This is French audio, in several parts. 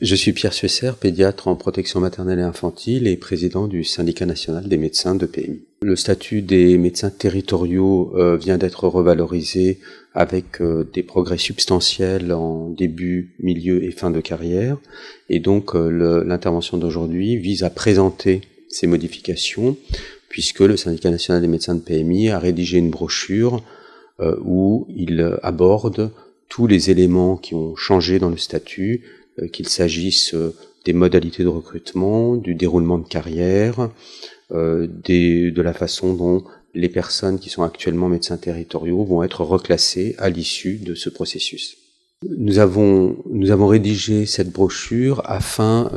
Je suis Pierre Suesser, pédiatre en protection maternelle et infantile et président du syndicat national des médecins de PMI. Le statut des médecins territoriaux euh, vient d'être revalorisé avec euh, des progrès substantiels en début, milieu et fin de carrière. Et donc euh, l'intervention d'aujourd'hui vise à présenter ces modifications puisque le syndicat national des médecins de PMI a rédigé une brochure où il aborde tous les éléments qui ont changé dans le statut euh, qu'il s'agisse euh, des modalités de recrutement, du déroulement de carrière, euh, de la façon dont les personnes qui sont actuellement médecins territoriaux vont être reclassées à l'issue de ce processus. Nous avons, rédigé cette brochure afin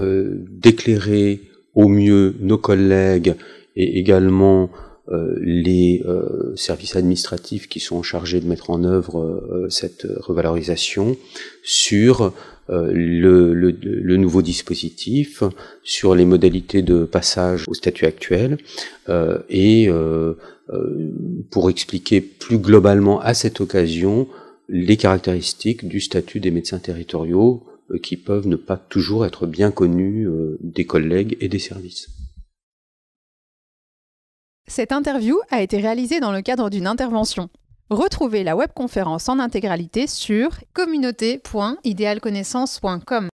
d'éclairer au mieux nos collègues et également euh, les euh, services administratifs qui sont chargés de mettre en œuvre euh, cette revalorisation sur le, nouveau dispositif, sur les modalités de passage au statut actuel et pour expliquer plus globalement à cette occasion les caractéristiques du statut des médecins territoriaux qui peuvent ne pas toujours être bien connus des collègues et des services. Cette interview a été réalisée dans le cadre d'une intervention. Retrouvez la webconférence en intégralité sur communauté.idéalconnaissance.com.